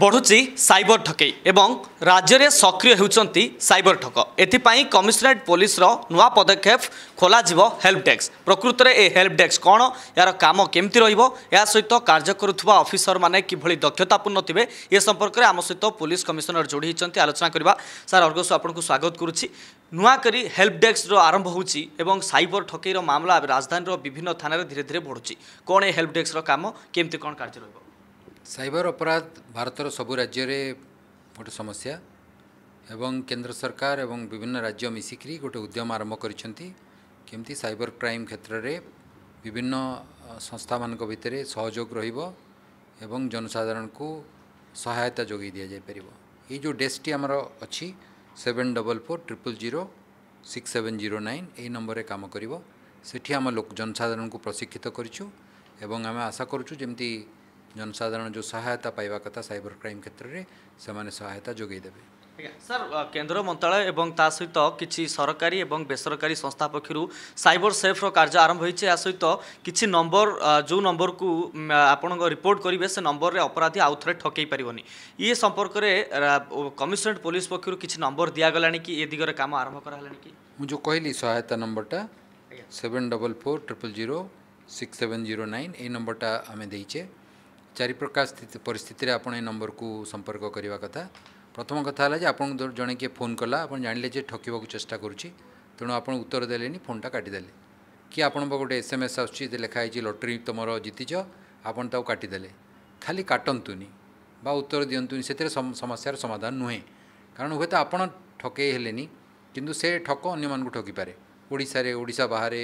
ବଢ଼ୁଛି ସାଇବର ଠକେଇ ଏବଂ ରାଜ୍ୟରେ ସକ୍ରିୟ ହେଉଛନ୍ତି ସାଇବର ଠକ ଏଥିପାଇଁ କମିଶନରେଟ୍ ପୋଲିସର ନୂଆ ପଦକ୍ଷେପ ଖୋଲାଯିବ ହେଲ୍ପ ଡେସ୍କ ପ୍ରକୃତରେ ଏ ହେଲ୍ପ ଡେସ୍କ କ'ଣ ଏହାର କାମ କେମିତି ରହିବ ଏହା ସହିତ କାର୍ଯ୍ୟ କରୁଥିବା ଅଫିସରମାନେ କିଭଳି ଦକ୍ଷତାପୂର୍ଣ୍ଣ ଥିବେ ଏ ସମ୍ପର୍କରେ ଆମ ସହିତ ପୋଲିସ କମିଶନର ଯୋଡ଼ି ହୋଇଛନ୍ତି ଆଲୋଚନା କରିବା ସାର୍ ଅର୍ଗସ ଆପଣଙ୍କୁ ସ୍ୱାଗତ କରୁଛି ନୂଆକରି ହେଲ୍ପ ଡେସ୍କର ଆରମ୍ଭ ହେଉଛି ଏବଂ ସାଇବର ଠକେଇର ମାମଲା ରାଜଧାନୀର ବିଭିନ୍ନ ଥାନାରେ ଧୀରେ ଧୀରେ ବଢ଼ୁଛି କ'ଣ ଏ ହେଲ୍ପ ଡେସ୍କର କାମ କେମିତି କ'ଣ କାର୍ଯ୍ୟ ରହିବ ସାଇବର ଅପରାଧ ଭାରତର ସବୁ ରାଜ୍ୟରେ ଗୋଟେ ସମସ୍ୟା ଏବଂ କେନ୍ଦ୍ର ସରକାର ଏବଂ ବିଭିନ୍ନ ରାଜ୍ୟ ମିଶିକରି ଗୋଟେ ଉଦ୍ୟମ ଆରମ୍ଭ କରିଛନ୍ତି କେମିତି ସାଇବର କ୍ରାଇମ୍ କ୍ଷେତ୍ରରେ ବିଭିନ୍ନ ସଂସ୍ଥାମାନଙ୍କ ଭିତରେ ସହଯୋଗ ରହିବ ଏବଂ ଜନସାଧାରଣଙ୍କୁ ସହାୟତା ଯୋଗାଇ ଦିଆଯାଇପାରିବ ଏଇ ଯେଉଁ ଡେସ୍କଟି ଆମର ଅଛି seven double four triple zero six seven zero nine ଏହି ନମ୍ବରରେ କାମ କରିବ ସେଠି ଆମ ଲୋକ ଜନସାଧାରଣଙ୍କୁ ପ୍ରଶିକ୍ଷିତ କରିଛୁ ଏବଂ ଆମେ ଆଶା କରୁଛୁ ଯେମିତି ଜନସାଧାରଣ ଯେଉଁ ସହାୟତା ପାଇବା କଥା ସାଇବର କ୍ରାଇମ୍ କ୍ଷେତ୍ରରେ ସେମାନେ ସହାୟତା ଯୋଗାଇ ଦେବେ ସାର୍ କେନ୍ଦ୍ର ମନ୍ତ୍ରାଳୟ ଏବଂ ତା ସହିତ କିଛି ସରକାରୀ ଏବଂ ବେସରକାରୀ ସଂସ୍ଥା ପକ୍ଷରୁ ସାଇବର ସେଫ୍ର କାର୍ଯ୍ୟ ଆରମ୍ଭ ହୋଇଛି ଏହା ସହିତ କିଛି ନମ୍ବର ଯେଉଁ ନମ୍ବରକୁ ଆପଣଙ୍କ ରିପୋର୍ଟ କରିବେ ସେ ନମ୍ବରରେ ଅପରାଧୀ ଆଉ ଥରେ ଠକେଇ ପାରିବନି ଇଏ ସମ୍ପର୍କରେ କମିଶନରେଟ୍ ପୋଲିସ ପକ୍ଷରୁ କିଛି ନମ୍ବର ଦିଆଗଲାଣି କି ଏ ଦିଗରେ କାମ ଆରମ୍ଭ କରାହେଲାଣି କି ମୁଁ ଯେଉଁ କହିଲି ସହାୟତା ନମ୍ବରଟା seven double four triple zero six seven zero nine ଏଇ ନମ୍ବରଟା ଆମେ ଦେଇଛେ ଚାରିପ୍ରକାର ପରିସ୍ଥିତିରେ ଆପଣ ଏ ନମ୍ବରକୁ ସମ୍ପର୍କ କରିବା କଥା ପ୍ରଥମ କଥା ହେଲା ଯେ ଆପଣଙ୍କୁ ଜଣେ କିଏ ଫୋନ୍ କଲା ଆପଣ ଜାଣିଲେ ଯେ ଠକିବାକୁ ଚେଷ୍ଟା କରୁଛି ତେଣୁ ଆପଣ ଉତ୍ତର ଦେଲେନି ଫୋନ୍ଟା କାଟିଦେଲେ କି ଆପଣଙ୍କ ଗୋଟେ ଏସ୍ ଏମ୍ ଏସ୍ ଆସୁଛି ଲେଖା ହେଇଛି ଲଟେରୀ ତୁମର ଜିତିଛ ଆପଣ ତାକୁ କାଟିଦେଲେ ଖାଲି କାଟନ୍ତୁନି ବା ଉତ୍ତର ଦିଅନ୍ତୁନି ସେଥିରେ ସମସ୍ୟାର ସମାଧାନ ନୁହେଁ କାରଣ ହୁଏତ ଆପଣ ଠକେଇ ହେଲେନି କିନ୍ତୁ ସେ ଠକ ଅନ୍ୟମାନଙ୍କୁ ଠକିପାରେ ଓଡ଼ିଶାରେ ଓଡ଼ିଶା ବାହାରେ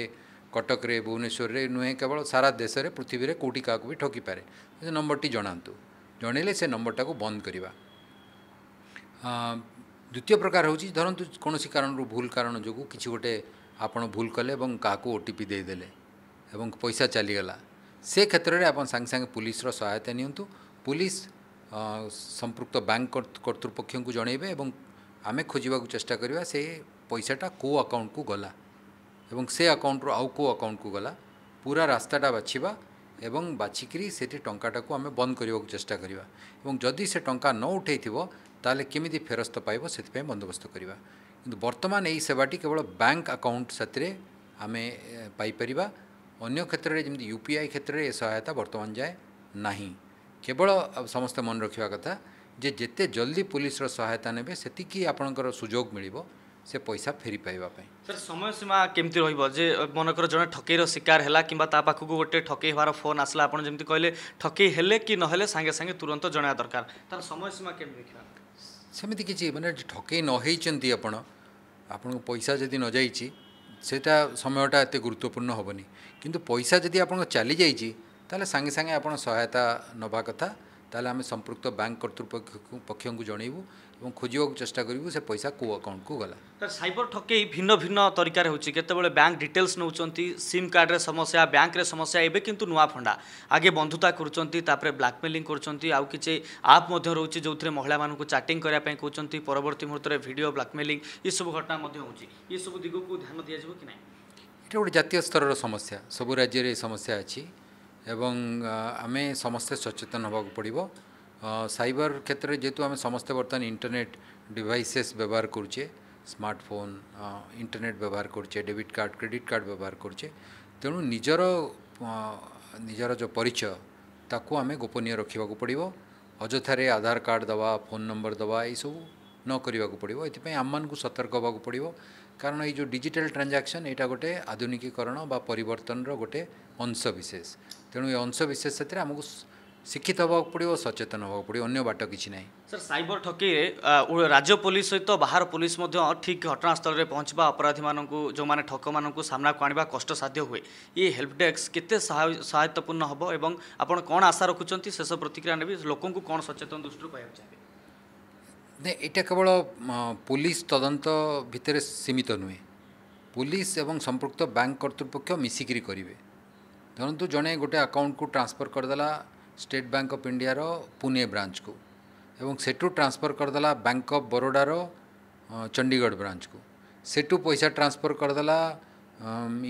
କଟକରେ ଭୁବନେଶ୍ୱରରେ ନୁହେଁ କେବଳ ସାରା ଦେଶରେ ପୃଥିବୀରେ କେଉଁଠି କାହାକୁ ବି ଠକିପାରେ ସେ ନମ୍ବରଟି ଜଣାନ୍ତୁ ଜଣେଇଲେ ସେ ନମ୍ବରଟାକୁ ବନ୍ଦ କରିବା ଦ୍ୱିତୀୟ ପ୍ରକାର ହେଉଛି ଧରନ୍ତୁ କୌଣସି କାରଣରୁ ଭୁଲ କାରଣ ଯୋଗୁଁ କିଛି ଗୋଟେ ଆପଣ ଭୁଲ କଲେ ଏବଂ କାହାକୁ ଓ ଟି ପି ଦେଇଦେଲେ ଏବଂ ପଇସା ଚାଲିଗଲା ସେ କ୍ଷେତ୍ରରେ ଆପଣ ସାଙ୍ଗେ ସାଙ୍ଗେ ପୁଲିସର ସହାୟତା ନିଅନ୍ତୁ ପୁଲିସ ସମ୍ପୃକ୍ତ ବ୍ୟାଙ୍କ କର୍ତ୍ତୃପକ୍ଷଙ୍କୁ ଜଣାଇବେ ଏବଂ ଆମେ ଖୋଜିବାକୁ ଚେଷ୍ଟା କରିବା ସେ ପଇସାଟା କେଉଁ ଆକାଉଣ୍ଟକୁ ଗଲା এবং সে আকাউন্টর আউ কেউ আকাউন্টকু গলা পুরা রাস্তাটা বাছিবা এবং বাছিকি সেটি টঙ্কাটাকে আমি বন্ধ করা চেষ্টা করা এবং যদি সে টঙ্কা ন উঠাইব তাহলে কেমিতি ফেরস্ত পাইব সেপাই বন্দোবস্ত করা কিন্তু বর্তমান এই সেবাটি কেবল ব্যাঙ্ক আকাউন্ট সাথে আমি পাইপার অন্য ক্ষেত্রে যেমন ইউপিআই ক্ষেত্রে এ সহায়তা বর্তমান যায় না কেবল সমস্ত মনে রাখা কথা যে যেতে জলদি পুলিশর সহায়তা নেবে সেতিকি আপনার সুযোগ মিলব সে পয়সা ফেরি পাইবা পাই স্যার সময়সীমা কেমতি রহব যে মনকর জন ঠকেইর শিকার হেলা কিংবা তা পাখক গোটে ঠকেই হওয়ার ফোন আসলা আপনার যেমন কহিলেন ঠকেই হলে কি নহলে সাংে সাংে তুরন্ত জনাইয়া দরকার তার সময়সীমা কেমতি দেখা সেমিতি কিছু মানে ঠকেই নহইছেন আপনার আপনার পয়সা যদি নযাইছি সেটা সময়টা এত গুরুত্বপূর্ণ হবনি কিন্তু পয়সা যদি আপনার চালি যাইছি তাহলে সাংে সাংে আপনার সহায়তা নেওয়া কথা ତାହେଲେ ଆମେ ସମ୍ପୃକ୍ତ ବ୍ୟାଙ୍କ କର୍ତ୍ତୃପକ୍ଷକୁ ପକ୍ଷଙ୍କୁ ଜଣାଇବୁ ଏବଂ ଖୋଜିବାକୁ ଚେଷ୍ଟା କରିବୁ ସେ ପଇସା କେଉଁ ଆକାଉଣ୍ଟକୁ ଗଲା ସାର୍ ସାଇବର ଠକେଇ ଭିନ୍ନ ଭିନ୍ନ ତରିକାରେ ହେଉଛି କେତେବେଳେ ବ୍ୟାଙ୍କ ଡିଟେଲ୍ସ ନେଉଛନ୍ତି ସିମ୍ କାର୍ଡ଼ରେ ସମସ୍ୟା ବ୍ୟାଙ୍କରେ ସମସ୍ୟା ଏବେ କିନ୍ତୁ ନୂଆ ଫଣ୍ଡା ଆଗେ ବନ୍ଧୁତା କରୁଛନ୍ତି ତାପରେ ବ୍ଲାକମେଲିଂ କରୁଛନ୍ତି ଆଉ କିଛି ଆପ୍ ମଧ୍ୟ ରହୁଛି ଯେଉଁଥିରେ ମହିଳାମାନଙ୍କୁ ଚାଟିଂ କରିବା ପାଇଁ କହୁଛନ୍ତି ପରବର୍ତ୍ତୀ ମୁହୂର୍ତ୍ତରେ ଭିଡ଼ିଓ ବ୍ଲାକମେଲିଂ ଏସବୁ ଘଟଣା ମଧ୍ୟ ହେଉଛି ଏସବୁ ଦିଗକୁ ଧ୍ୟାନ ଦିଆଯିବ କି ନାହିଁ এটা গোটে জাতীয় স্তরের সমস্যা সবু রাজ্যের এই সমস্যা আছে এবং আমি সমস্তে সচেতন হওয়া পড়ব সাইবার ক্ষেত্রে যেহেতু আমি সমস্তে বর্তমান ইন্টারনেট ডিভাইসেস ব্যবহার করছে স্মার্টফোন ইন্টারনেট ব্যবহার করছে ডেবিট কার্ড ক্রেডিট কার্ড ব্যবহার করছে তেণু নিজের ନିଜର ଯେଉଁ ପରିଚୟ ତାକୁ ଆମେ ଗୋପନୀୟ ରଖିବାକୁ ପଡ଼ିବ ଅଯଥାରେ ଆଧାର କାର୍ଡ଼ ଦେବା ଫୋନ୍ ନମ୍ବର ଦେବା ଏଇସବୁ ନ କରିବାକୁ ପଡ଼ିବ ଏଥିପାଇଁ ଆମମାନଙ୍କୁ ସତର୍କ ହେବାକୁ ପଡ଼ିବ କାରଣ ଏଇ ଯେଉଁ ଡିଜିଟାଲ୍ ଟ୍ରାଞ୍ଜାକ୍ସନ୍ ଏଇଟା ଗୋଟେ ଆଧୁନିକୀକରଣ ବା ପରିବର୍ତ୍ତନର ଗୋଟେ ଅଂଶବିଶେଷ ତେଣୁ ଏ ଅଂଶବିଶେଷ ସେଥିରେ ଆମକୁ ଶିକ୍ଷିତ ହେବାକୁ ପଡ଼ିବ ସଚେତନ ହେବାକୁ ପଡ଼ିବ ଅନ୍ୟ ବାଟ କିଛି ନାହିଁ ସାର୍ ସାଇବର ଠକେଇରେ ରାଜ୍ୟ ପୋଲିସ ସହିତ ବାହାର ପୋଲିସ ମଧ୍ୟ ଠିକ୍ ଘଟଣାସ୍ଥଳରେ ପହଞ୍ଚିବା ଅପରାଧୀମାନଙ୍କୁ ଯେଉଁମାନେ ଠକମାନଙ୍କୁ ସାମ୍ନାକୁ ଆଣିବା କଷ୍ଟସାଧ୍ୟ ହୁଏ ଏ ହେଲ୍ପ ଡେସ୍କ କେତେ ସହାୟତାପୂର୍ଣ୍ଣ ହେବ ଏବଂ ଆପଣ କ'ଣ ଆଶା ରଖୁଛନ୍ତି ଶେଷ ପ୍ରତିକ୍ରିୟା ନେବି ଲୋକଙ୍କୁ କ'ଣ ସଚେତନ ଦୃଷ୍ଟିରୁ କହିବାକୁ ଚାହିଁବେ ନାଇଁ ଏଇଟା କେବଳ ପୋଲିସ ତଦନ୍ତ ଭିତରେ ସୀମିତ ନୁହେଁ ପୋଲିସ ଏବଂ ସମ୍ପୃକ୍ତ ବ୍ୟାଙ୍କ କର୍ତ୍ତୃପକ୍ଷ ମିଶିକିରି କରିବେ ଧରନ୍ତୁ ଜଣେ ଗୋଟେ ଆକାଉଣ୍ଟକୁ ଟ୍ରାନ୍ସଫର୍ କରିଦେଲା ଷ୍ଟେଟ୍ ବ୍ୟାଙ୍କ ଅଫ୍ ଇଣ୍ଡିଆର ପୁନେ ବ୍ରାଞ୍ଚକୁ ଏବଂ ସେଠୁ ଟ୍ରାନ୍ସଫର୍ କରିଦେଲା ବ୍ୟାଙ୍କ ଅଫ୍ ବରୋଡ଼ାର ଚଣ୍ଡିଗଡ଼ ବ୍ରାଞ୍ଚକୁ ସେଠୁ ପଇସା ଟ୍ରାନ୍ସଫର୍ କରିଦେଲା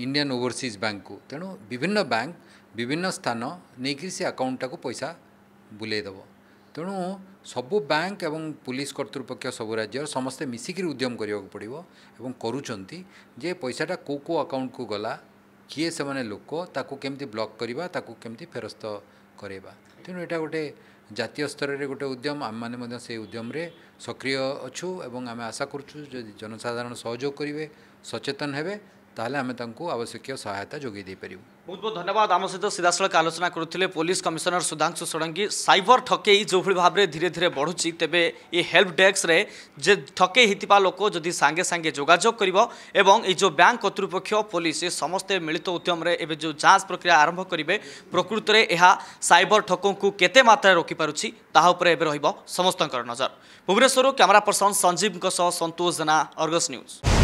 ଇଣ୍ଡିଆନ୍ ଓଭରସିଜ୍ ବ୍ୟାଙ୍କକୁ ତେଣୁ ବିଭିନ୍ନ ବ୍ୟାଙ୍କ ବିଭିନ୍ନ ସ୍ଥାନ ନେଇକରି ସେ ଆକାଉଣ୍ଟଟାକୁ ପଇସା ବୁଲେଇଦେବ ତେଣୁ ସବୁ ବ୍ୟାଙ୍କ ଏବଂ ପୁଲିସ କର୍ତ୍ତୃପକ୍ଷ ସବୁ ରାଜ୍ୟର ସମସ୍ତେ ମିଶିକିରି ଉଦ୍ୟମ କରିବାକୁ ପଡ଼ିବ ଏବଂ କରୁଛନ୍ତି ଯେ ପଇସାଟା କେଉଁ କେଉଁ ଆକାଉଣ୍ଟକୁ ଗଲା କିଏ ସେମାନେ ଲୋକ ତାକୁ କେମିତି ବ୍ଲକ୍ କରିବା ତାକୁ କେମିତି ଫେରସ୍ତ କରାଇବା ତେଣୁ ଏଇଟା ଗୋଟେ ଜାତୀୟ ସ୍ତରରେ ଗୋଟେ ଉଦ୍ୟମ ଆମେମାନେ ମଧ୍ୟ ସେଇ ଉଦ୍ୟମରେ ସକ୍ରିୟ ଅଛୁ ଏବଂ ଆମେ ଆଶା କରୁଛୁ ଯଦି ଜନସାଧାରଣ ସହଯୋଗ କରିବେ ସଚେତନ ହେବେ ताले आम आवश्यक सहायता जोगे पार बहुत बहुत धन्यवाद आम सहित सीधा साल आलोचना करुते पुलिस कमिशनर सुधांशु षडंगी सबर ठके जो भाव में धीरे धीरे बढ़ुच्च तेज ये हेल्प डेस्क जे ठके लोक जो सांगे सांगे जोजोग कर जो बैंक करतृपक्ष पुलिस ये समस्ते मिलित उद्यम एवं जो जांच प्रक्रिया आरंभ करेंगे प्रकृत यह सबर ठक को केते मात्रा रोक पार्टी ताऊपर एवं रस्त नजर Bhubaneswar camera person Sanjeev Santosh Jena Argus news